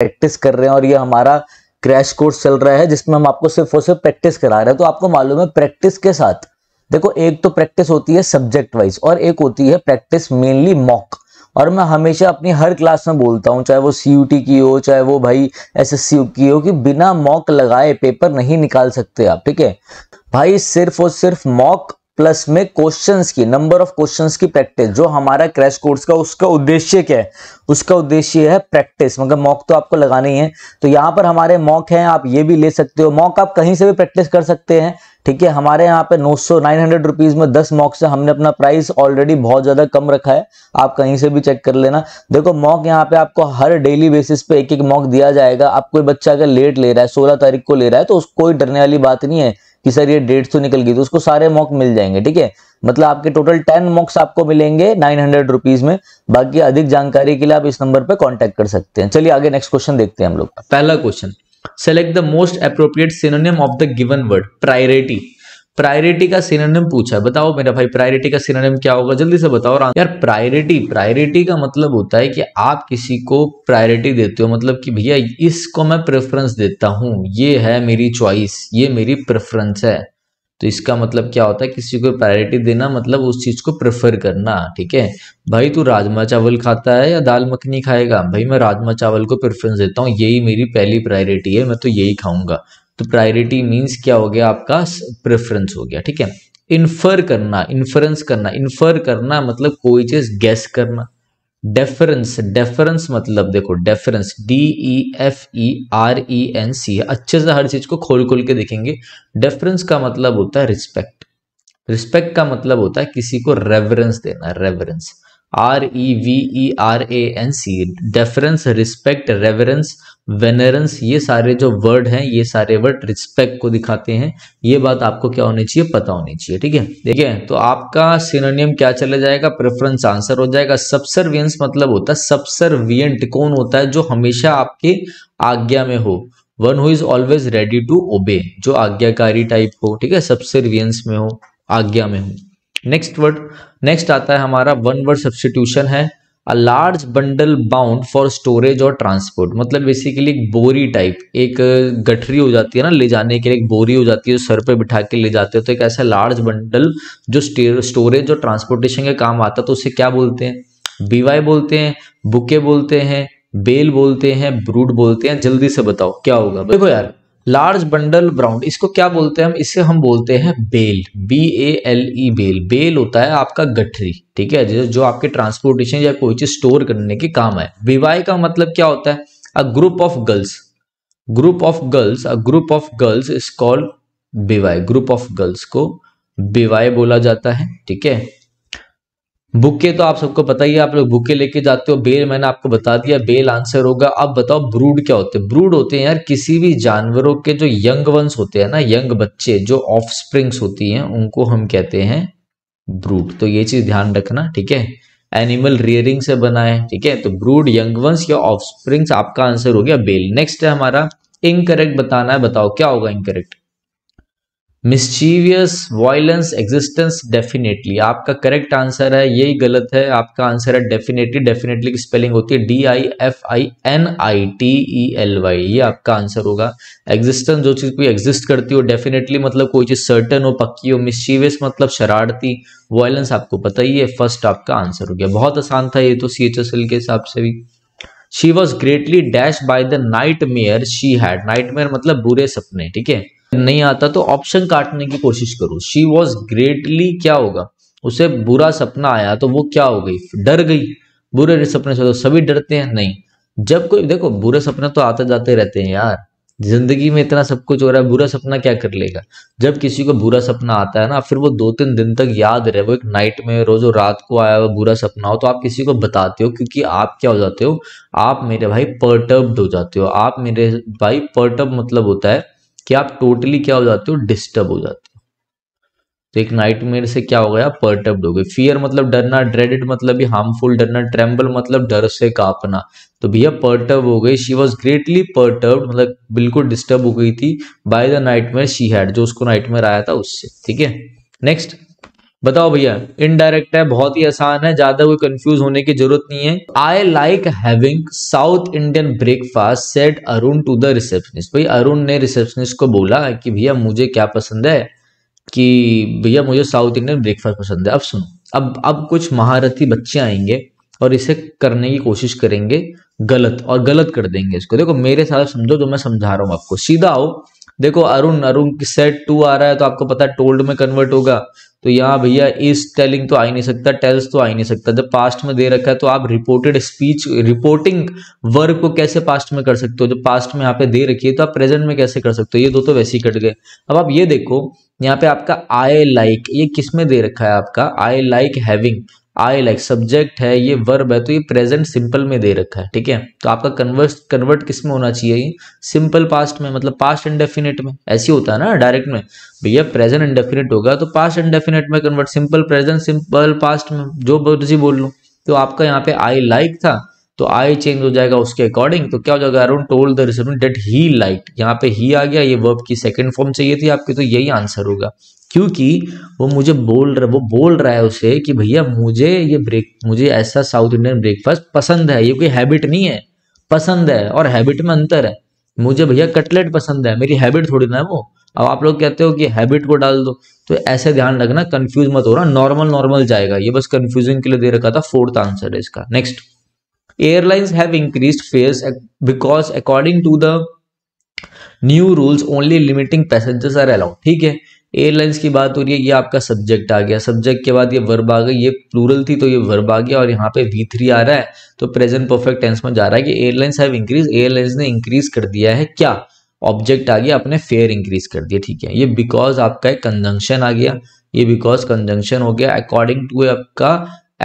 practice कर रहे हैं और ये हमारा क्रैश कोर्स चल रहा है जिसमें हम आपको सिर्फ और सिर्फ प्रैक्टिस करा रहे हैं तो आपको मालूम है प्रैक्टिस के साथ देखो एक तो प्रैक्टिस होती है सब्जेक्ट वाइज और एक होती है प्रैक्टिस मेनली मॉक और मैं हमेशा अपनी हर क्लास में बोलता हूँ चाहे वो सी की हो चाहे वो भाई एस की हो कि बिना मॉक लगाए पेपर नहीं निकाल सकते आप ठीक है भाई सिर्फ और सिर्फ मॉक प्लस में क्वेश्चंस की नंबर ऑफ क्वेश्चंस की प्रैक्टिस जो हमारा क्रैश कोर्स का उसका उद्देश्य क्या है उसका उद्देश्य है प्रैक्टिस मगर मॉक तो आपको लगाना ही है तो यहाँ पर हमारे मॉक हैं आप ये भी ले सकते हो मॉक आप कहीं से भी प्रैक्टिस कर सकते हैं ठीक है हमारे यहाँ पे नौ सौ नाइन हंड्रेड रुपीज में दस मॉक से हमने अपना प्राइस ऑलरेडी बहुत ज्यादा कम रखा है आप कहीं से भी चेक कर लेना देखो मॉक यहाँ पे आपको हर डेली बेसिस पे एक एक मॉक दिया जाएगा आप कोई बच्चा अगर लेट ले रहा है सोलह तारीख को ले रहा है तो उसको कोई डरने वाली बात नहीं है कि सर ये डेढ़ सौ निकल गई तो उसको सारे मॉक मिल जाएंगे ठीक है मतलब आपके टोटल टेन मॉक्स आपको मिलेंगे नाइन हंड्रेड रुपीज में बाकी अधिक जानकारी के लिए आप इस नंबर पर कॉन्टेक्ट कर सकते हैं चलिए आगे नेक्स्ट क्वेश्चन देखते हैं हम लोग पहला question select the most appropriate synonym of the given word priority priority का सिनोनिम पूछा है बताओ मेरा भाई प्रायोरिटी का सिनोनिम क्या होगा जल्दी से बताओ यार प्रायोरिटी प्रायोरिटी का मतलब होता है कि आप किसी को प्रायोरिटी देते हो मतलब कि भैया इसको मैं प्रेफरेंस देता हूँ ये है मेरी चॉइस ये मेरी प्रेफरेंस है तो इसका मतलब क्या होता है किसी को प्रायोरिटी देना मतलब उस चीज को प्रेफर करना ठीक है भाई तू राजमा चावल खाता है या दाल मखनी खाएगा भाई मैं राजमा चावल को प्रेफरेंस देता हूँ यही मेरी पहली प्रायोरिटी है मैं तो यही खाऊंगा तो प्रायोरिटी मीन्स क्या हो गया आपका प्रेफरेंस हो गया ठीक है इन्फर करना इन्फरेंस करना इन्फर करना मतलब कोई चीज गैस करना डेफरेंस डेफरेंस मतलब देखो deference D E F E R E N C E से हर चीज को खोल खोल के देखेंगे डेफरेंस का मतलब होता है रिस्पेक्ट रिस्पेक्ट का मतलब होता है किसी को रेवरेंस देना reverence R E V E R A N C deference respect reverence veneration ये सारे जो वर्ड हैं ये सारे वर्ड रिस्पेक्ट को दिखाते हैं ये बात आपको क्या होनी चाहिए पता होनी चाहिए ठीक है देखिए तो आपका सिनोनियम क्या चला जाएगा प्रेफरेंस आंसर हो जाएगा सबसर्वियंस मतलब होता है सबसर्वियंट कौन होता है जो हमेशा आपके आज्ञा में हो one who is always ready to obey जो आज्ञाकारी टाइप हो ठीक है सबसर्वियंस में हो आज्ञा में हो नेक्स्ट वर्ड नेक्स्ट आता है हमारा वन वर्ड सब्सटीट्यूशन है a large bundle bound for storage और ट्रांसपोर्ट मतलब बेसिकली एक बोरी टाइप एक गठरी हो जाती है ना ले जाने के लिए एक बोरी हो जाती है जो सर पे बिठा के ले जाते हो तो एक ऐसा लार्ज बंडल जो स्टोरेज और ट्रांसपोर्टेशन के काम आता तो उसे क्या बोलते हैं बीवाई बोलते हैं बुके बोलते हैं बेल बोलते हैं ब्रूड बोलते हैं जल्दी से बताओ क्या होगा देखो यार लार्ज बंडल ब्राउन इसको क्या बोलते हैं हम इससे हम बोलते हैं bale B A L E bale bale होता है आपका गठरी ठीक है जो, जो आपके ट्रांसपोर्टेशन या कोई चीज स्टोर करने के काम है विवाह का मतलब क्या होता है a group of girls group of girls a group of girls is called विवाह ग्रुप ऑफ गर्ल्स को विवाह बोला जाता है ठीक है बुके तो आप सबको पता ही है आप लोग बुके लेके जाते हो बेल मैंने आपको बता दिया बेल आंसर होगा अब बताओ ब्रूड क्या होते हैं ब्रूड होते हैं यार किसी भी जानवरों के जो यंग वंश होते हैं ना यंग बच्चे जो ऑफ स्प्रिंग्स होती हैं उनको हम कहते हैं ब्रूड तो ये चीज ध्यान रखना ठीक है एनिमल रियरिंग से बना है ठीक है तो ब्रूड यंग वंश या ऑफ आपका आंसर हो गया बेल नेक्स्ट है हमारा इनकरेक्ट बताना है बताओ क्या होगा incorrect mischievous violence existence definitely आपका करेक्ट आंसर है यही गलत है आपका आंसर है डेफिनेटली डेफिनेटली की स्पेलिंग होती है D I F I N I T E L Y ये आपका आंसर होगा एग्जिस्टेंस जो चीज़ कोई एग्जिस्ट करती हो डेफिनेटली मतलब कोई चीज़ सर्टन हो पक्की हो मिस्चीवियस मतलब शरारती वायलेंस आपको पता ही है फर्स्ट आपका आंसर हो गया बहुत आसान था ये तो सी एच एस एल के हिसाब से भी she was greatly dash by the nightmare she had nightmare मतलब बुरे सपने ठीक है नहीं आता तो ऑप्शन काटने की कोशिश करो शी वॉज ग्रेटली क्या होगा उसे बुरा सपना आया तो वो क्या हो गई डर गई बुरे सपने से तो सभी डरते हैं नहीं जब कोई देखो बुरे सपने तो आते जाते रहते हैं यार जिंदगी में इतना सब कुछ हो रहा है बुरा सपना क्या कर लेगा जब किसी को बुरा सपना आता है ना फिर वो दो तीन दिन तक याद रहे वो एक नाइट में रोजो रात को आया हुआ बुरा सपना हो तो आप किसी को बताते हो क्योंकि आप क्या हो जाते हो आप मेरे भाई पर्टर्ब्ड हो जाते हो आप मेरे भाई पर्टर्ब मतलब होता है कि आप टोटली क्या हो जाते हो डिस्टर्ब हो जाते हो तो एक नाइटमेयर से क्या हो गया परटर्ब हो गए फियर मतलब डरना ड्रेडिट मतलब हार्मफुल डरना ट्रेम्बल मतलब डर से कांपना तो भैया परटर्ब हो गई शी वॉज ग्रेटली परटर्ब मतलब बिल्कुल डिस्टर्ब हो गई थी by the nightmare she had जो उसको नाइटमेयर आया था उससे ठीक है नेक्स्ट बताओ भैया इनडायरेक्ट है बहुत ही आसान है ज्यादा कोई कंफ्यूज होने की जरूरत नहीं है I like having south Indian breakfast said Arun to the receptionist भाई अरुण ने रिसेप्शनिस्ट को बोला कि भैया मुझे क्या पसंद है कि भैया मुझे साउथ इंडियन ब्रेकफास्ट पसंद है अब सुनो अब अब कुछ महारथी बच्चे आएंगे और इसे करने की कोशिश करेंगे गलत और गलत कर देंगे इसको देखो मेरे साथ समझो जो तो मैं समझा रहा हूँ आपको सीधा आओ देखो अरुण अरुण की सेट टू आ रहा है तो आपको पता है टोल्ड में कन्वर्ट होगा तो यहाँ भैया इस टेलिंग तो आ ही नहीं सकता टेल्स तो आ ही नहीं सकता जब पास्ट में दे रखा है तो आप रिपोर्टेड स्पीच रिपोर्टिंग वर्ग को कैसे पास्ट में कर सकते हो जब पास्ट में यहाँ पे दे रखी है तो आप प्रेजेंट में कैसे कर सकते हो ये दो तो वैसे ही कट गए अब आप ये देखो यहाँ पे आपका आई लाइक ये किस में दे रखा है आपका I like having I like subject है ये वर्ब है तो ये प्रेजेंट सिंपल में दे रखा है ठीक है तो आपका कन्वर्ट कन्वर्ट किस में होना चाहिए सिंपल पास्ट में मतलब पास्ट इंडेफिनेट में ऐसे होता है ना डायरेक्ट में भैया प्रेजेंट इंडेफिनेट होगा तो पास्ट इंडेफिनेट में convert simple present simple past में जो मर्जी बोल लूँ तो आपका यहाँ पे आई लाइक like था तो आई चेंज हो जाएगा उसके अकॉर्डिंग तो क्या हो जाएगा Arun told the reception that he liked यहाँ पे ही आ गया ये वर्ब की सेकंड फॉर्म चाहिए थी आपके तो यही आंसर होगा क्योंकि वो मुझे बोल रहा वो बोल रहा है उसे कि भैया मुझे ये ब्रेक मुझे ऐसा साउथ इंडियन ब्रेकफास्ट पसंद है ये कोई हैबिट नहीं है पसंद है और हैबिट में अंतर है मुझे भैया कटलेट पसंद है मेरी हैबिट थोड़ी ना है वो अब आप लोग कहते हो कि हैबिट को डाल दो तो ऐसे ध्यान रखना कंफ्यूज मत हो रहा नॉर्मल नॉर्मल जाएगा ये बस कंफ्यूजन के लिए दे रखा था फोर्थ आंसर है इसका next airlines have increase fares because according to the new rules only limiting passengers are allowed ठीक है एयरलाइंस की बात हो रही है ये आपका सब्जेक्ट आ गया सब्जेक्ट के बाद ये वर्ब आ गई ये प्लूरल थी तो ये वर्ब आ गया और यहाँ पे वी थ्री आ रहा है तो प्रेजेंट परफेक्ट टेंस में जा रहा है कि एयरलाइंस हैव इंक्रीज एयरलाइंस ने इंक्रीज कर दिया है क्या ऑब्जेक्ट आ गया अपने फेयर इंक्रीज कर दिया ठीक है ये बिकॉज आपका एक कंजंक्शन आ गया ये बिकॉज कंजंक्शन हो गया अकॉर्डिंग टू आपका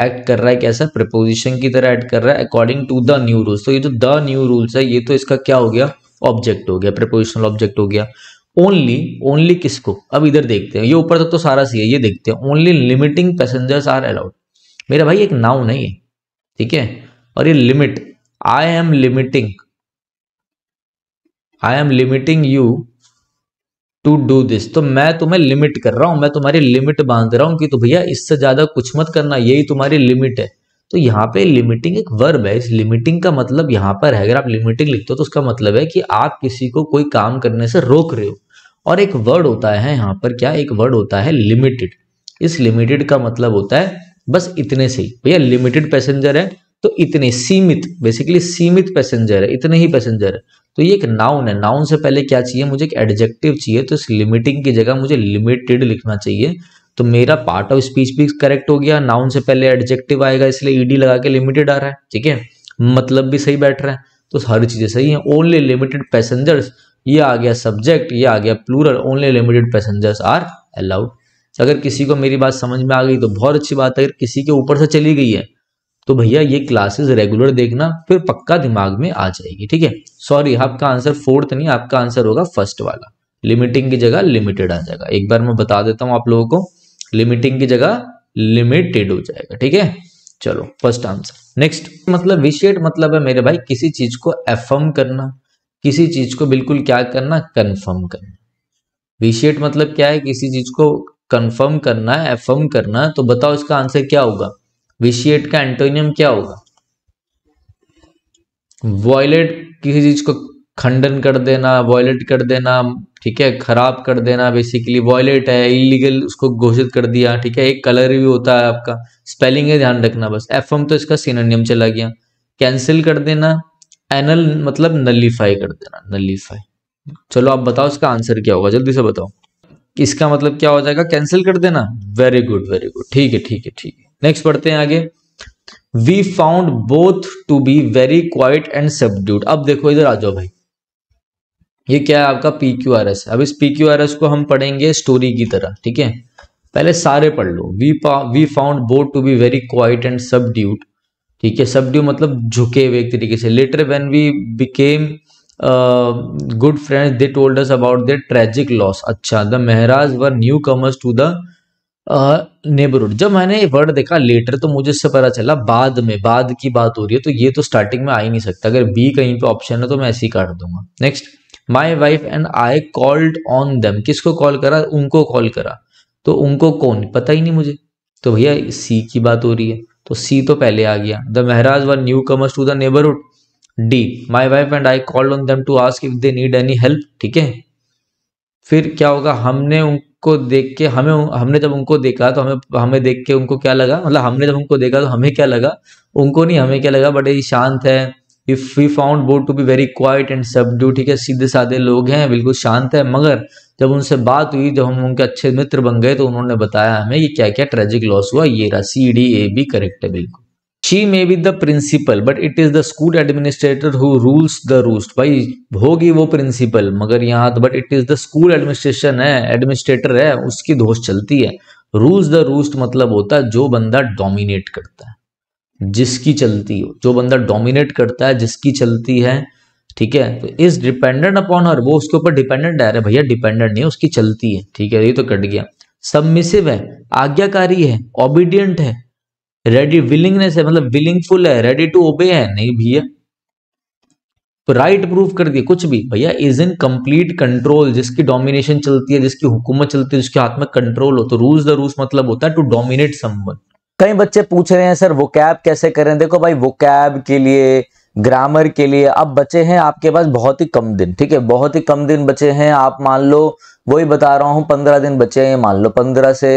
एक्ट कर रहा है कैसा प्रपोजिशन की तरह एक्ट कर रहा है according to the new rules तो ये जो द न्यू रूल्स है ये तो इसका क्या हो गया ऑब्जेक्ट हो गया प्रपोजिशनल ऑब्जेक्ट हो गया ओनली ओनली किसको अब इधर देखते हैं ये ऊपर तक तो सारा सी है ये देखते हैं only limiting passengers are allowed मेरा भाई एक नहीं है ठीक है और ये limit I am limiting I am limiting you to do this तो मैं तुम्हें लिमिट कर रहा हूं मैं तुम्हारी लिमिट बांध रहा हूं कि तो भैया इससे ज्यादा कुछ मत करना यही तुम्हारी लिमिट है तो यहाँ पे लिमिटिंग एक वर्ब है इस लिमिटिंग का मतलब यहाँ पर है अगर आप लिमिटिंग लिखते हो तो उसका मतलब है कि आप किसी को कोई काम करने से रोक रहे हो और एक वर्ड होता है यहाँ पर क्या एक वर्ड होता है लिमिटेड इस लिमिटेड का मतलब होता है बस इतने से ही भैया लिमिटेड पैसेंजर है तो इतने सीमित बेसिकली सीमित पैसेंजर है इतने ही पैसेंजर है तो ये एक नाउन है नाउन से पहले क्या चाहिए मुझे एक एडजेक्टिव चाहिए तो इस लिमिटिंग की जगह मुझे लिमिटेड लिखना चाहिए तो मेरा पार्ट ऑफ स्पीच भी करेक्ट हो गया नाउन से पहले एडजेक्टिव आएगा इसलिए ईडी लगा के लिमिटेड आ रहा है ठीक है मतलब भी सही बैठ रहा है तो हर चीज़ें सही है ओनली लिमिटेड पैसेंजर्स ये आ गया सब्जेक्ट ये आ गया plural only limited passengers are allowed अगर किसी को मेरी बात समझ में आ गई तो बहुत अच्छी बात है अगर किसी के ऊपर से चली गई है तो भैया ये क्लासेस रेगुलर देखना फिर पक्का दिमाग में आ जाएगी ठीक है सॉरी आपका आंसर फोर्थ नहीं आपका आंसर होगा फर्स्ट वाला लिमिटिंग की जगह लिमिटेड आ जाएगा एक बार मैं बता देता हूँ आप लोगों को लिमिटिंग की जगह लिमिटेड हो जाएगा ठीक है चलो फर्स्ट आंसर नेक्स्ट मतलब विशेट मतलब है मेरे भाई किसी चीज को एफर्म करना किसी चीज को बिल्कुल क्या करना कंफर्म करना विशेट मतलब क्या है किसी चीज को कंफर्म करना है एफर्म करना है तो बताओ इसका आंसर क्या होगा विशिएट का एंटोनियम क्या होगा वॉयलेट किसी चीज को खंडन कर देना वॉयलेट कर देना ठीक है खराब कर देना बेसिकली वॉयलेट है इलीगल उसको घोषित कर दिया ठीक है एक कलर भी होता है आपका स्पेलिंग है ध्यान रखना बस एफ तो इसका सीनोनियम चला गया कैंसिल कर देना एनल मतलब नलीफाई कर देना नलीफाई चलो आप बताओ इसका आंसर क्या होगा जल्दी से बताओ इसका मतलब क्या हो जाएगा कैंसिल कर देना वेरी गुड वेरी गुड ठीक है ठीक है ठीक है नेक्स्ट पढ़ते हैं आगे we found both to be very quite and subdued अब देखो इधर आ जाओ भाई ये क्या है आपका पी क्यू आर एस अब इस पी क्यू आर एस को हम पढ़ेंगे स्टोरी की तरह ठीक है पहले सारे पढ़ लो we we found both to be very quite and ड्यूट ठीक है ड्यू मतलब झुके हुए एक तरीके से later when we became good friends they told us about their tragic loss अच्छा the Mehras were new comers to the neighbourhood जब मैंने वर्ड देखा लेटर तो मुझे इससे पता चला बाद में बाद की बात हो रही है तो ये तो स्टार्टिंग में आ ही नहीं सकता अगर बी कहीं पे ऑप्शन है तो मैं ऐसे ही काट दूंगा next my wife and I called on them किसको कॉल करा उनको कॉल करा तो उनको कौन पता ही नहीं मुझे तो भैया सी की बात हो रही है तो सी तो पहले आ गया the Maharaj were new comers to the neighbourhood डी my wife and I called on them to ask if they need any help ठीक है फिर क्या होगा हमने उनको देख के हमें हमने जब उनको देखा तो हमें हमें देख के उनको क्या लगा मतलब हमने जब उनको देखा तो हमें क्या लगा उनको नहीं हमें क्या लगा बड़े शांत है if we found board to be very quite and subdued ठीक है सीधे साधे लोग हैं बिल्कुल शांत है मगर जब उनसे बात हुई जब हम उनके अच्छे मित्र बन गए तो उन्होंने बताया हमें ये क्या क्या ट्रेजिक लॉस हुआ ये रहा C D A B correct है बिल्कुल she may be the principal but it is the school administrator who rules the roost भाई होगी वो प्रिंसिपल मगर यहाँ तो but it is the school administration है एडमिनिस्ट्रेटर है उसकी दोष चलती है रूल्स द रूस्ट मतलब होता है जो बंदा डोमिनेट करता है जिसकी चलती हो जो बंदा डोमिनेट करता है जिसकी चलती है ठीक है तो इज डिपेंडेंट अपॉन हर वो उसके ऊपर डिपेंडेंट है अरे भैया डिपेंडेंट नहीं है उसकी चलती है ठीक है ये तो कट गया सबमिसिव है आज्ञाकारी है ओबीडियंट है रेडी विलिंगनेस है मतलब विलिंगफुल है रेडी टू ओबे है नहीं भैया तो राइट प्रूव कर दिया कुछ भी भैया इज इन कंप्लीट कंट्रोल जिसकी डोमिनेशन चलती है जिसकी हुकूमत चलती है जिसके हाथ में कंट्रोल हो तो रूल्स द रूल्स मतलब होता है टू डोमिनेट समवन कई बच्चे पूछ रहे हैं सर वो कैब कैसे करें देखो भाई वो कैब के लिए ग्रामर के लिए अब बचे हैं आपके पास बहुत ही कम दिन ठीक है बहुत ही कम दिन बचे हैं आप मान लो वही बता रहा हूँ पंद्रह दिन बचे हैं मान लो पंद्रह से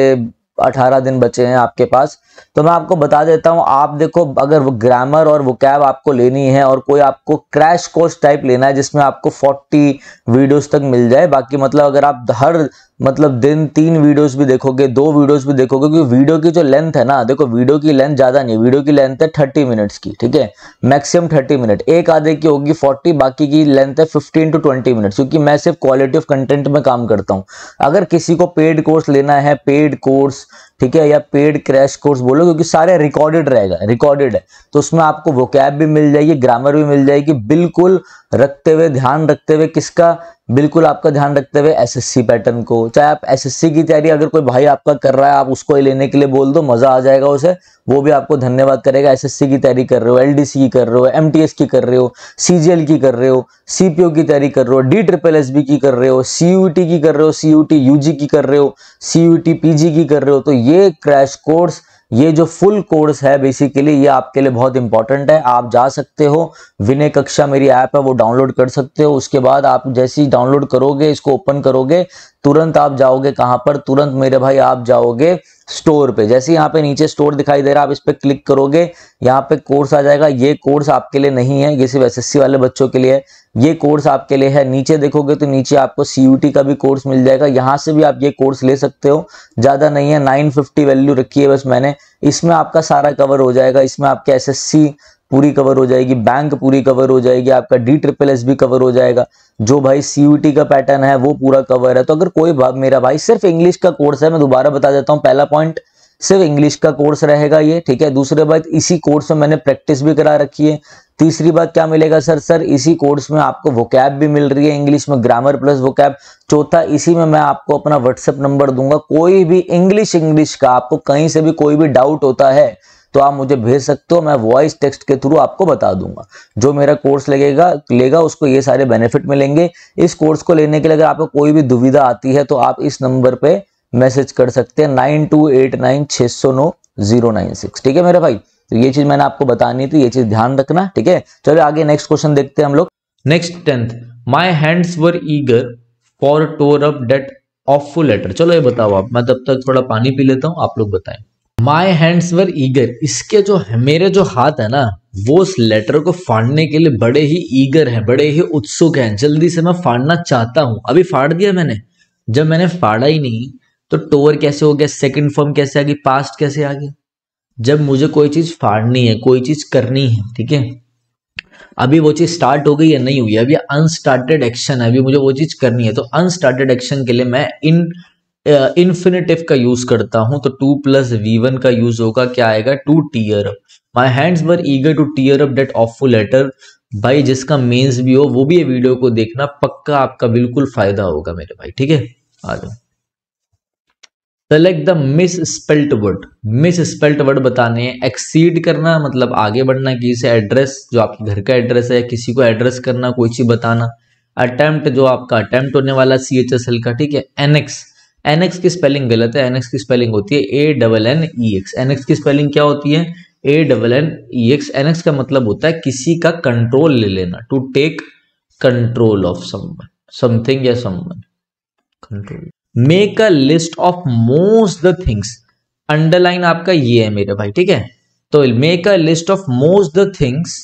अठारह दिन बचे हैं आपके पास तो मैं आपको बता देता हूं आप देखो अगर वो ग्रामर और वो कैब आपको लेनी है और कोई आपको क्रैश कोर्स टाइप लेना है जिसमें आपको फोर्टी वीडियोस तक मिल जाए बाकी मतलब अगर आप हर मतलब दिन तीन वीडियोस भी देखोगे दो वीडियोस भी देखोगे क्योंकि वीडियो की जो लेंथ है ना देखो वीडियो की लेंथ ज़्यादा नहीं वीडियो की लेंथ है थर्टी मिनट्स की ठीक है मैक्सिमम थर्टी मिनट एक आधे की होगी फोर्टी बाकी की लेंथ है फिफ्टीन टू ट्वेंटी मिनट्स क्योंकि मैं सिर्फ क्वालिटी ऑफ कंटेंट में काम करता हूँ अगर किसी को पेड कोर्स लेना है पेड कोर्स ठीक है या पेड क्रैश कोर्स बोलो क्योंकि सारे रिकॉर्डेड रहेगा रिकॉर्डेड है तो उसमें आपको वोकैब भी मिल जाएगी ग्रामर भी मिल जाएगी बिल्कुल रखते हुए ध्यान रखते हुए किसका बिल्कुल आपका ध्यान रखते हुए एसएससी पैटर्न को चाहे आप एसएससी की तैयारी अगर कोई भाई आपका कर रहा है आप उसको लेने के लिए बोल दो मजा आ जाएगा उसे वो भी आपको धन्यवाद करेगा एसएससी की तैयारी कर रहे हो एलडीसी की कर रहे हो एमटीएस की कर रहे हो सीजीएल की कर रहे हो सीपीओ की तैयारी कर रहे हो डी ट्रिपल एस की कर रहे हो सीयूटी की कर रहे हो सीयूटी यूजी की कर रहे हो सीयूटी पीजी की कर रहे हो तो ये क्रैश कोर्स ये जो फुल कोर्स है बेसिकली ये आपके लिए बहुत इंपॉर्टेंट है आप जा सकते हो विनय कक्षा मेरी ऐप है वो डाउनलोड कर सकते हो उसके बाद आप जैसे ही डाउनलोड करोगे इसको ओपन करोगे तुरंत आप जाओगे कहाँ पर तुरंत मेरे भाई आप जाओगे स्टोर पे जैसे यहाँ पे नीचे स्टोर दिखाई दे रहा है आप इस पर क्लिक करोगे यहाँ पे कोर्स आ जाएगा ये कोर्स आपके लिए नहीं है ये सिर्फ एसएससी वाले बच्चों के लिए है ये कोर्स आपके लिए है नीचे देखोगे तो नीचे आपको सी का भी कोर्स मिल जाएगा यहाँ से भी आप ये कोर्स ले सकते हो ज़्यादा नहीं है नाइन वैल्यू रखी है बस मैंने इसमें आपका सारा कवर हो जाएगा इसमें आपके एस पूरी कवर हो जाएगी बैंक पूरी कवर हो जाएगी आपका डी ट्रिपल एस भी कवर हो जाएगा जो भाई सीयूटी का पैटर्न है वो पूरा कवर है तो अगर कोई भा, मेरा भाई सिर्फ इंग्लिश का कोर्स है मैं दोबारा बता देता हूँ पहला पॉइंट सिर्फ इंग्लिश का कोर्स रहेगा ये ठीक है दूसरे बात इसी कोर्स में मैंने प्रैक्टिस भी करा रखी है तीसरी बात क्या मिलेगा सर सर इसी कोर्स में आपको वोकैब भी मिल रही है इंग्लिश में ग्रामर प्लस वोकैब चौथा इसी में मैं आपको अपना व्हाट्सएप नंबर दूंगा कोई भी इंग्लिश इंग्लिश का आपको कहीं से भी कोई भी डाउट होता है तो आप मुझे भेज सकते हो मैं वॉइस टेक्स्ट के थ्रू आपको बता दूंगा जो मेरा कोर्स लगेगा लेगा उसको ये सारे बेनिफिट मिलेंगे इस कोर्स को लेने के लिए अगर आपको कोई भी दुविधा आती है तो आप इस नंबर पर मैसेज कर सकते हैं नाइन टू एट नाइन छः सौ नौ जीरो नाइन सिक्स ठीक है मेरे भाई तो ये चीज मैंने आपको बतानी थी ये चीज ध्यान रखना ठीक है चलो आगे नेक्स्ट क्वेश्चन देखते हैं हम लोग next tenth my hands were eager for tore up that of letter चलो ये बताओ आप मैं तब तक थोड़ा पानी पी लेता हूँ आप लोग बताएं माई हैंड्स वर ईगर इसके जो मेरे जो हाथ है ना वो उस लेटर को फाड़ने के लिए बड़े ही ईगर हैं बड़े ही उत्सुक हैं जल्दी से मैं फाड़ना चाहता हूँ अभी फाड़ दिया मैंने जब मैंने फाड़ा ही नहीं तो टोवर कैसे हो गया सेकंड फॉर्म कैसे आ गई पास्ट कैसे आ गया जब मुझे कोई चीज़ फाड़नी है कोई चीज़ करनी है ठीक है अभी वो चीज़ स्टार्ट हो गई या नहीं हुई अभी अनस्टार्टेड एक्शन है अभी मुझे वो चीज़ करनी है तो अनस्टार्टेड एक्शन के लिए मैं इन इन्फिनेटिव का यूज करता हूं तो टू प्लस वी वन का यूज होगा क्या आएगा to tear up my hands were eager to tear up that awful letter भाई जिसका मेन्स भी हो वो भी ये वीडियो को देखना पक्का आपका बिल्कुल फायदा होगा मेरे भाई ठीक है आ जाओ select the misspelt word misspelt word बताने हैं एक्सीड करना मतलब आगे बढ़ना किसी से एड्रेस जो आपके घर का एड्रेस है किसी को एड्रेस करना कोई चीज बताना अटेम्प्ट जो आपका अटेम्प्ट होने वाला सी एच एस एल का ठीक है एनएक्स एनएक्स की स्पेलिंग गलत है एनएक्स की स्पेलिंग होती है A double N E X annex की स्पेलिंग क्या होती है A double N E X annex का मतलब होता है किसी का कंट्रोल ले लेना to take control of someone something या someone control make a list of most the things underline आपका ये है मेरे भाई ठीक है तो make a list of most the things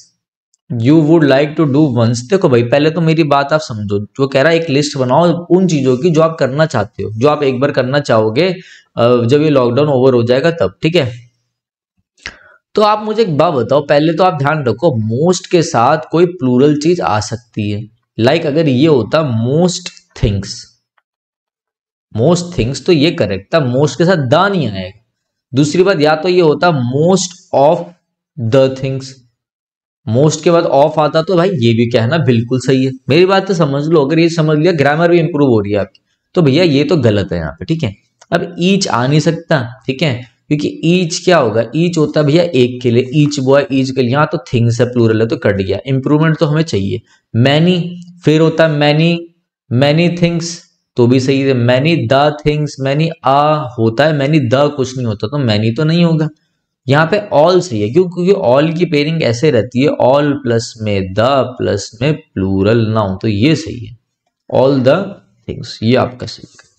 you would like to do once देखो भाई पहले तो मेरी बात आप समझो जो कह रहा है एक लिस्ट बनाओ उन चीजों की जो आप करना चाहते हो जो आप एक बार करना चाहोगे जब ये लॉकडाउन ओवर हो जाएगा तब ठीक है तो आप मुझे एक बात बताओ पहले तो आप ध्यान रखो मोस्ट के साथ कोई प्लूरल चीज आ सकती है लाइक like अगर ये होता मोस्ट थिंग्स मोस्ट थिंग्स तो ये करेक्ट था मोस्ट के साथ द नहीं आएगा दूसरी बात या तो ये होता most of the things most के बाद ऑफ आता तो भाई ये भी कहना बिल्कुल सही है मेरी बात तो समझ लो अगर ये समझ लिया ग्रामर भी इंप्रूव हो रही है आपकी तो भैया ये तो गलत है यहाँ पे ठीक है अब ईच आ नहीं सकता ठीक है क्योंकि ईच क्या होगा ईच होता है भैया एक के लिए ईच बॉय ईच के लिए यहाँ तो थिंग्स है प्लूरल है तो कट गया इंप्रूवमेंट तो हमें चाहिए मैनी फिर होता है मैनी मैनी थिंग्स तो भी सही है मैनी द थिंग्स मैनी आ होता है मैनी द कुछ नहीं होता तो मैनी तो नहीं होगा यहाँ पे ऑल सही है क्यों क्योंकि ऑल की पेयरिंग ऐसे रहती है ऑल प्लस में द प्लस में प्लूरल नाउन तो ये सही है ऑल द थिंग्स ये आपका सही है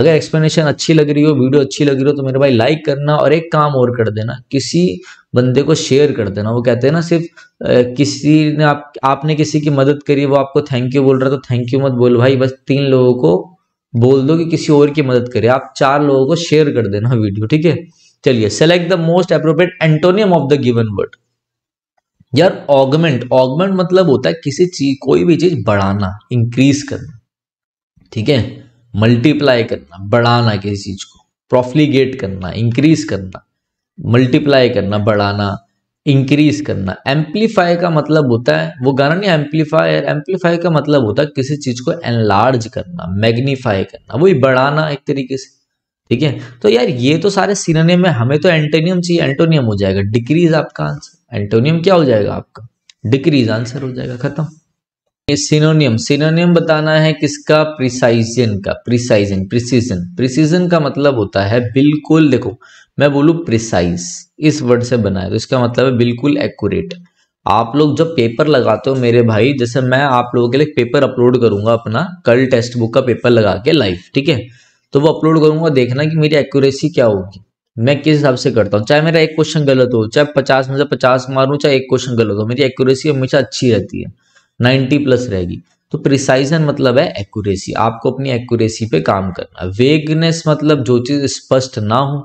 अगर एक्सप्लेनेशन अच्छी लग रही हो वीडियो अच्छी लग रही हो तो मेरे भाई लाइक करना और एक काम और कर देना किसी बंदे को शेयर कर देना वो कहते हैं ना सिर्फ किसी ने आप आपने किसी की मदद करी वो आपको थैंक यू बोल रहा तो थैंक यू मत बोल भाई बस तीन लोगों को बोल दो कि किसी और की मदद करे आप चार लोगों को शेयर कर देना वीडियो ठीक है चलिए select the most appropriate antonym of the given word यार ऑगमेंट ऑगमेंट मतलब होता है किसी चीज कोई भी चीज बढ़ाना इंक्रीज करना ठीक है मल्टीप्लाई करना बढ़ाना किसी चीज को प्रोफ्लीगेट करना इंक्रीज करना मल्टीप्लाई करना बढ़ाना इंक्रीज करना एम्पलीफाई का मतलब होता है वो गाना नहीं एम्पलीफायर एम्पलीफाई का मतलब होता है किसी चीज को एनलार्ज करना मैग्नीफाई करना वही बढ़ाना एक तरीके से ठीक है तो यार ये तो सारे सिनोनियम है हमें तो एंटोनियम चाहिए एंटोनियम हो जाएगा डिक्रीज आपका आंसर एंटोनियम क्या हो जाएगा आपका डिक्रीज आंसर हो जाएगा खत्म सिनोनियम सिनोनियम बताना है किसका प्रिसाइजन का प्रिसाइजन प्रिसीजन प्रिसीजन का मतलब होता है बिल्कुल देखो मैं बोलू प्रिसाइज इस वर्ड से बना है तो इसका मतलब है बिल्कुल एक्यूरेट आप लोग जब पेपर लगाते हो मेरे भाई जैसे मैं आप लोगों के लिए पेपर अपलोड करूंगा अपना कल टेक्स्ट बुक का पेपर लगा के लाइव ठीक है तो वो अपलोड करूंगा देखना कि मेरी एक्यूरेसी क्या होगी मैं किस हिसाब से करता हूँ चाहे मेरा एक क्वेश्चन गलत हो चाहे पचास में से पचास मारूँ चाहे एक क्वेश्चन गलत हो मेरी एक्यूरेसी हमेशा अच्छी रहती है नाइन्टी प्लस रहेगी तो प्रिसाइजन मतलब है एक्यूरेसी आपको अपनी एक्यूरेसी पे काम करना वेगनेस मतलब जो चीज़ स्पष्ट ना हो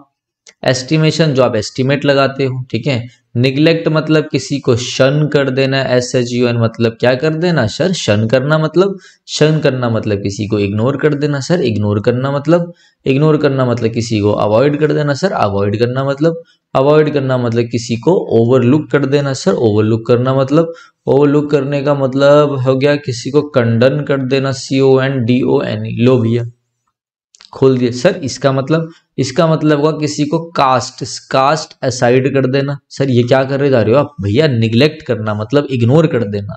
एस्टिमेशन जो आप एस्टिमेट लगाते हो ठीक है निग्लेक्ट मतलब किसी को शन कर देना एस एच यू एन मतलब क्या कर देना सर शन करना मतलब शन करना मतलब किसी को इग्नोर कर देना सर इग्नोर करना मतलब इग्नोर करना मतलब किसी को अवॉइड कर देना सर अवॉइड करना मतलब अवॉइड करना मतलब किसी को ओवरलुक कर देना सर ओवरलुक करना मतलब ओवरलुक करने का मतलब हो गया किसी को कंडन कर देना C O N D O N लो भैया खोल दिया सर इसका मतलब इसका मतलब हुआ किसी को कास्ट कास्ट असाइड कर देना सर ये क्या कर रहे जा रहे हो आप भैया निग्लेक्ट करना मतलब इग्नोर कर देना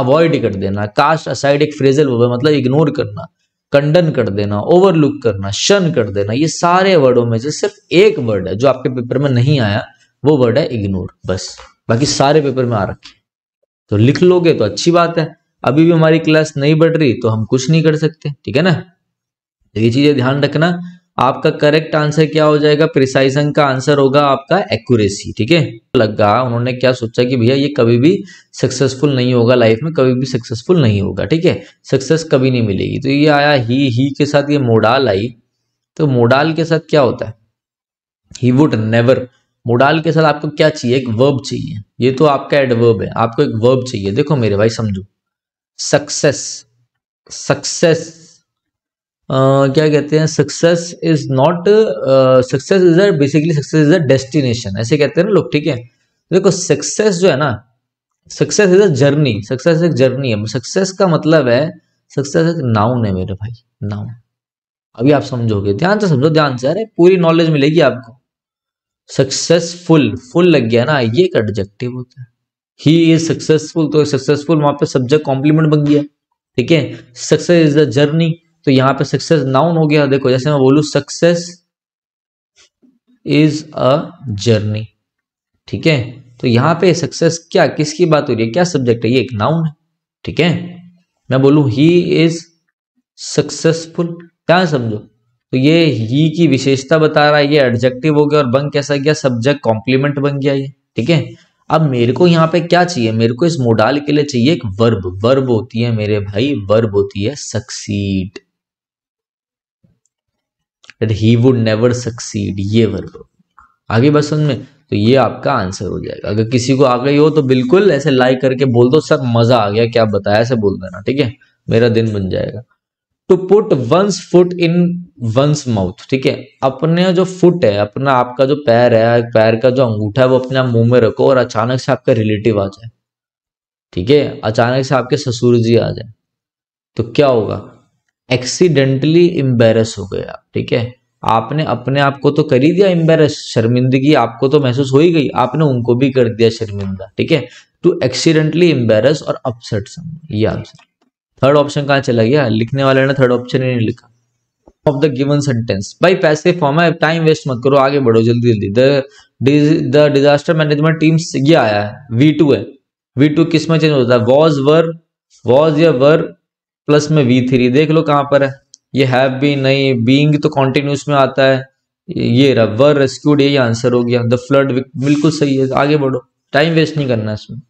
अवॉइड कर देना कास्ट असाइड एक फ्रेजल वर्ब है मतलब इग्नोर करना कंडन कर देना ओवरलुक करना शन कर देना ये सारे वर्डों में से सिर्फ एक वर्ड है जो आपके पेपर में नहीं आया वो वर्ड है इग्नोर बस बाकी सारे पेपर में आ रखे तो लिख लोगे तो अच्छी बात है अभी भी हमारी क्लास नहीं बढ़ रही तो हम कुछ नहीं कर सकते ठीक है ना तो ये चीजें ध्यान रखना आपका करेक्ट आंसर क्या हो जाएगा प्रिसाइजन का आंसर होगा आपका एक्यूरेसी ठीक है लगा उन्होंने क्या सोचा कि भैया ये कभी भी सक्सेसफुल नहीं होगा लाइफ में कभी भी सक्सेसफुल नहीं होगा ठीक है सक्सेस कभी नहीं मिलेगी तो ये आया ही ही के साथ ये मोडाल आई तो मोडाल के साथ क्या होता है ही वुड नेवर मोडाल के साथ आपको क्या चाहिए एक वर्ब चाहिए ये तो आपका एडवर्ब है आपको एक वर्ब चाहिए देखो मेरे भाई समझो सक्सेस सक्सेस क्या कहते हैं success is not success is a basically success is a destination ऐसे कहते हैं ना लोग ठीक है देखो सक्सेस जो है ना success is a journey success एक जर्नी है सक्सेस का मतलब है सक्सेस एक नाउन है मेरे भाई नाउन अभी आप समझोगे ध्यान से समझो ध्यान से अरे पूरी नॉलेज मिलेगी आपको सक्सेसफुल फुल लग गया ना ये एक एडजेक्टिव होता है ही इज सक्सेसफुल तो सक्सेसफुल वहां पे सब्जेक्ट कॉम्प्लीमेंट बन गया ठीक है सक्सेस इज द जर्नी तो यहाँ पे सक्सेस नाउन हो गया देखो जैसे मैं बोलू सक्सेस इज अ जर्नी ठीक है तो यहाँ पे सक्सेस क्या किसकी बात हो रही है क्या सब्जेक्ट है ये एक नाउन है ठीक है मैं बोलू ही इज सक्सेसफुल क्या समझो तो ये ही की विशेषता बता रहा है ये एडजेक्टिव हो गया और बन कैसा गया सब्जेक्ट कॉम्प्लीमेंट बन गया ये ठीक है अब मेरे को यहाँ पे क्या चाहिए मेरे को इस मोडाल के लिए चाहिए एक वर्ब वर्ब होती है मेरे भाई वर्ब होती है succeed that he would never ये वर्ब आगे बस समझ में तो ये आपका आंसर हो जाएगा अगर किसी को आ गई हो तो बिल्कुल ऐसे लाइक करके बोल दो सर मजा आ गया क्या बताया ऐसे बोल देना ठीक है मेरा दिन बन जाएगा to put one's foot in one's mouth ठीक है अपने जो फुट है अपना आपका जो पैर है पैर का जो अंगूठा है वो अपने आप मुंह में रखो और अचानक से आपका रिलेटिव आ जाए ठीक है अचानक से आपके ससुर जी आ जाए तो क्या होगा एक्सीडेंटली एम्बेरस हो गए आप ठीक है आपने अपने आप को तो कर ही दिया एम्बेरस शर्मिंदगी आपको तो महसूस हो ही गई आपने उनको भी कर दिया शर्मिंदा ठीक है टू एक्सीडेंटली एम्बेरस और अपसेट आंसर थर्ड ऑप्शन कहाँ चला गया लिखने वाले ने थर्ड ऑप्शन ही नहीं लिखा ऑफ द गिवन सेंटेंस भाई पैसे फॉर्म है टाइम वेस्ट मत करो आगे बढ़ो जल्दी जल्दी द डिजास्टर मैनेजमेंट टीम ये आया है वी टू है वी टू किस में चेंज होता है वॉज वर वॉज या वर प्लस में वी थ्री देख लो कहाँ पर है ये हैव बीन नहीं बींग तो कॉन्टिन्यूस में आता है ये रबर रेस्क्यूड यही आंसर हो गया द फ्लड बिल्कुल सही है आगे बढ़ो टाइम वेस्ट नहीं करना इसमें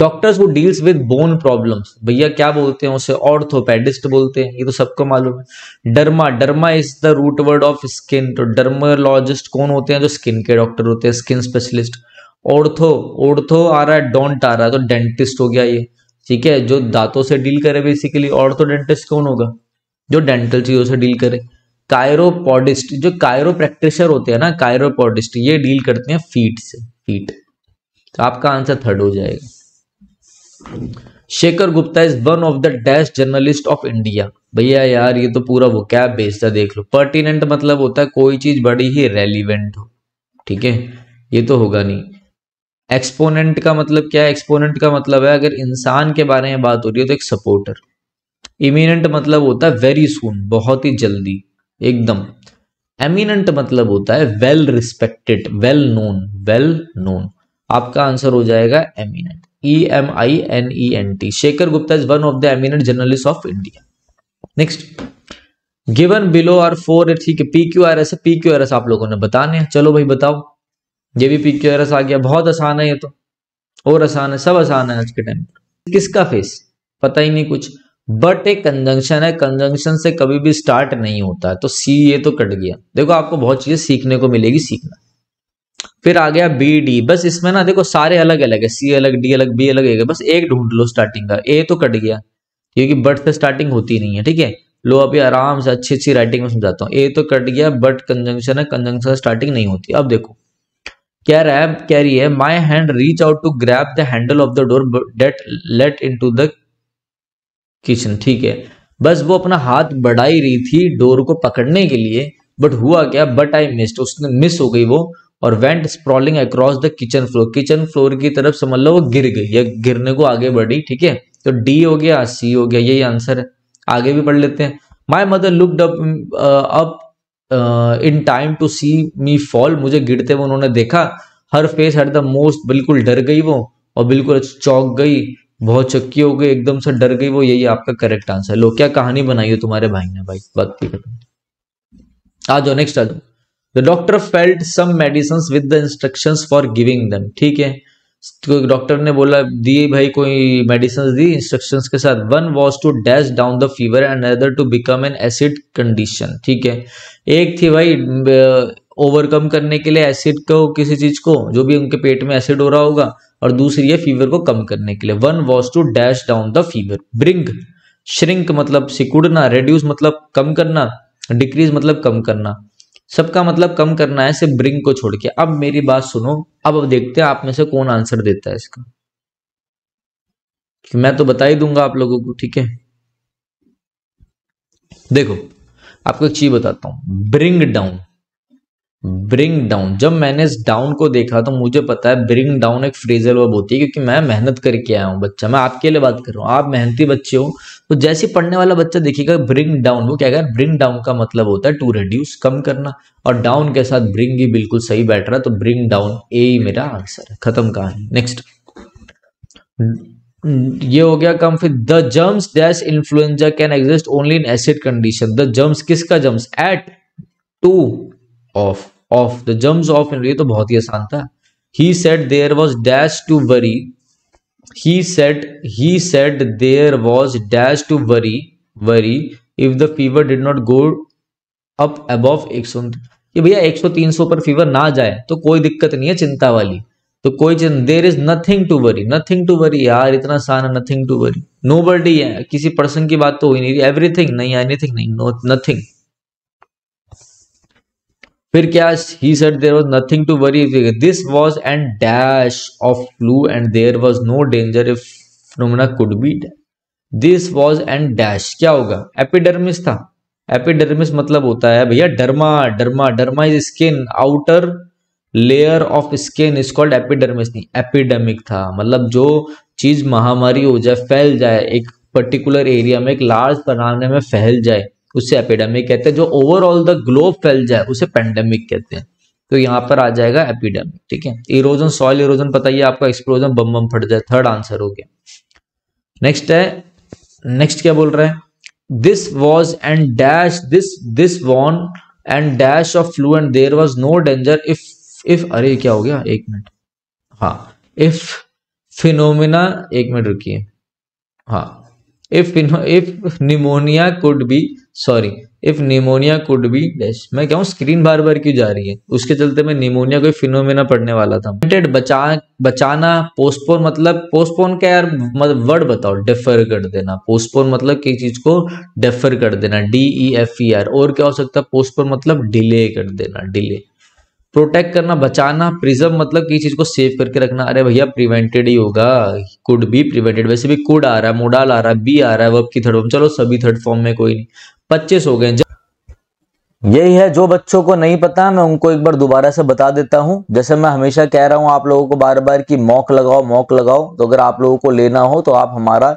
डॉक्टर्स वो डील्स विद बोन प्रॉब्लम्स भैया क्या बोलते हैं उसे ऑर्थोपेडिस्ट बोलते हैं ये तो सबको मालूम है derma derma is the root word of skin तो डर्मोलॉजिस्ट कौन होते हैं जो स्किन के डॉक्टर होते हैं स्किन स्पेशलिस्ट ऑर्थो ऑर्थो आ रहा है डोंट आ रहा है तो डेंटिस्ट हो गया ये ठीक है जो दांतों से डील करे बेसिकली और तो डेंटिस्ट कौन होगा जो डेंटल चीजों से डील करे कायरोपोडिस्ट जो कायरो प्रैक्टिशर होते हैं ना कायरोपोडिस्ट ये डील करते हैं फीट से फीट तो आपका आंसर थर्ड हो जाएगा Shekhar Gupta is one of the best journalist of India भैया यार ये तो पूरा वो कैब बेचता देख लो पर्टिनेंट मतलब होता है कोई चीज बड़ी ही रेलिवेंट हो ठीक है ये तो होगा नहीं एक्सपोनेंट का मतलब क्या है एक्सपोनेंट का मतलब है अगर इंसान के बारे में बात हो रही है तो एक सपोर्टर इमिनेंट मतलब होता है वेरी सुन बहुत ही जल्दी एकदम एमिनेंट मतलब होता है well respected well known well known आपका आंसर हो जाएगा eminent E M I N E N T Shekhar Gupta is one of the eminent journalist of India next given below are four ठीक है P Q R S P Q R S आप लोगों ने बताने चलो भाई बताओ ये भी पी क्यू आर एस आ गया बहुत आसान है ये तो और आसान है सब आसान है आज के टाइम किसका फेस पता ही नहीं कुछ बट एक कंजंक्शन है कंजंक्शन से कभी भी स्टार्ट नहीं होता है तो सी ये तो कट गया देखो आपको बहुत चीजें सीखने को मिलेगी सीखना फिर आ गया बी डी बस इसमें ना देखो सारे अलग अलग है सी अलग डी अलग बी अलग एक बस एक ढूंढ लो स्टार्टिंग का ए तो कट गया क्योंकि बट से स्टार्टिंग होती नहीं है ठीक है लो अभी आराम से अच्छी अच्छी राइटिंग में समझाता हूँ ए तो कट गया बट कंजंक्शन है कंजंक्शन स्टार्टिंग नहीं होती अब देखो क्या है कह रही है my hand reach out to grab the handle of the door that let into the kitchen ठीक है बस वो अपना हाथ बढ़ाई रही थी डोर को पकड़ने के लिए बट हुआ क्या बट आई मिस्ड उसने मिस हो गई वो और went sprawling across the kitchen floor kitchen floor की तरफ समझ मतलब लो वो गिर गई या गिरने को आगे बढ़ी ठीक है तो डी हो गया सी हो गया यही आंसर है आगे भी पढ़ लेते हैं my mother looked up in time to see me fall मुझे गिरते हुए उन्होंने देखा her face her the most बिल्कुल डर गई वो और बिल्कुल चौक गई बहुत चक्की हो गई एकदम से डर गई वो यही आपका करेक्ट आंसर लो क्या कहानी बनाई है तुम्हारे भाई ने भाई बात की खत्म आ जाओ नेक्स्ट आ जाओ the doctor felt some medicine with the instruction for giving them ठीक है तो डॉक्टर ने बोला दिए भाई कोई मेडिसिन दी इंस्ट्रक्शंस के साथ one was to dash down the fever and other to become an acid condition ठीक है एक थी भाई ओवरकम करने के लिए एसिड को किसी चीज को जो भी उनके पेट में एसिड हो रहा होगा और दूसरी है फीवर को कम करने के लिए one was to dash down the fever bring shrink मतलब सिकुड़ना रेड्यूस मतलब कम करना डिक्रीज मतलब कम करना सबका मतलब कम करना है सिर्फ ब्रिंग को छोड़ के अब मेरी बात सुनो अब अब देखते हैं आप में से कौन आंसर देता है इसका मैं तो बता ही दूंगा आप लोगों को ठीक है देखो आपको एक चीज बताता हूं ब्रिंग डाउन ब्रिंग डाउन जब मैंने इस डाउन को देखा तो मुझे पता है ब्रिंग डाउन एक फ्रेजल वर्ब होती है क्योंकि मैं मेहनत करके आया हूँ बच्चा मैं आपके लिए बात कर रहा हूँ आप मेहनती बच्चे हो तो जैसे पढ़ने वाला बच्चा देखिएगा ब्रिंग डाउन वो क्या ब्रिंग डाउन का मतलब होता है टू रिड्यूस कम करना और डाउन के साथ ब्रिंग ही बिल्कुल सही बैठ रहा है तो ब्रिंग डाउन ए ही मेरा आंसर है खत्म कहानी नेक्स्ट ये हो गया कम फिर the germs dash influenza can exist only in acid condition the germs किसका germs at to of of the germs of in तो बहुत ही आसान था he set there was dash to worry he set he set there was dash to worry worry if the fever did not go up above एक सौ कि भैया 100 300 पर फीवर ना जाए तो कोई दिक्कत नहीं है चिंता वाली तो कोई चिंता there is nothing to worry nothing to worry यार इतना आसान है नथिंग टू वरी नो है किसी पर्सन की बात तो हो ही नहीं रही एवरीथिंग नहीं एनीथिंग नहीं नो नथिंग फिर क्या he said there was nothing to worry this was and dash of flu and there was no danger if pneumonia could be this was and dash क्या होगा एपिडर्मिस था epidermis मतलब होता है भैया derma derma derma is skin outer layer of skin is called epidermis नहीं epidemic था मतलब जो चीज महामारी हो जाए फैल जाए एक पर्टिकुलर एरिया में एक लार्ज पैमाने में फैल जाए उसे एपिडेमिक कहते हैं जो ओवरऑल द ग्लोब फैल जाए उसे पेंडेमिक कहते हैं तो यहाँ पर आ जाएगा एपिडेमिक ठीक है इरोजन सॉइल इरोजन पता ही आपका एक्सप्लोजन बम बम फट जाए थर्ड आंसर हो गया नेक्स्ट है नेक्स्ट क्या बोल रहे हैं this was and dash this this one and dash of flu and there was no danger if if अरे क्या हो गया एक मिनट हाँ इफ फिनोमिना एक मिनट रुकिए हाँ if if pneumonia could be sorry if pneumonia could be dash मैं हूँ स्क्रीन बार बार क्यों जा रही है उसके चलते मैं निमोनिया कोई फिनोमेना पढ़ने वाला था बचा बचाना पोस्टपोन मतलब पोस्टपोन का यार मतलब वर्ड बताओ डेफर कर देना पोस्टपोन मतलब किसी चीज को डेफर कर देना D E F E R और क्या हो सकता है पोस्टपोन मतलब डिले कर देना डिले प्रोटेक्ट करना बचाना प्रिजर्व मतलब किसी चीज को सेव करके रखना अरे भैया प्रिवेंटेड ही होगा कुड बी प्रिवेंटेड वैसे भी कुड आ रहा है मोडाल आ रहा है बी आ रहा है वर्ब की थर्ड फॉर्म चलो सभी थर्ड फॉर्म में कोई नहीं पच्चीस हो गए यही है जो बच्चों को नहीं पता मैं उनको एक बार दोबारा से बता देता हूं जैसे मैं हमेशा कह रहा हूं आप लोगों को बार बार कि मॉक लगाओ मॉक लगाओ तो अगर आप लोगों को लेना हो तो आप हमारा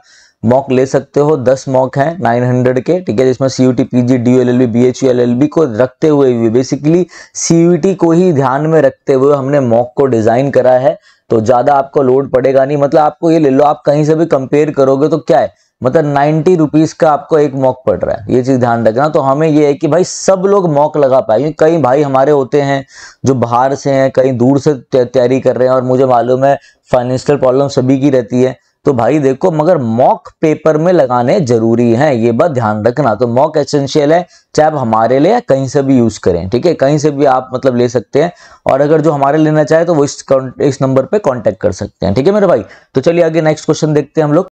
मॉक ले सकते हो दस मॉक हैं नाइन हंड्रेड के ठीक है जिसमें C U T P G D L L B B H L L B को रखते हुए भी बेसिकली सी यू टी को ही ध्यान में रखते हुए हमने मॉक को डिजाइन करा है तो ज्यादा आपको लोड पड़ेगा नहीं मतलब आपको ये ले लो आप कहीं से भी कंपेयर करोगे तो क्या है मतलब नाइन्टी रुपीज़ का आपको एक मॉक पड़ रहा है ये चीज़ ध्यान रखना तो हमें ये है कि भाई सब लोग मॉक लगा पाए कई भाई हमारे होते हैं जो बाहर से हैं कहीं दूर से तैयारी कर रहे हैं और मुझे मालूम है फाइनेंशियल प्रॉब्लम सभी की रहती है तो भाई देखो मगर मॉक पेपर में लगाने जरूरी हैं ये बात ध्यान रखना तो मॉक एसेंशियल है चाहे आप हमारे लिए कहीं से भी यूज़ करें ठीक है कहीं से भी आप मतलब ले सकते हैं और अगर जो हमारे लेना चाहे तो वो इस इस नंबर पे कांटेक्ट कर सकते हैं ठीक है मेरे भाई तो चलिए आगे नेक्स्ट क्वेश्चन देखते हैं हम लोग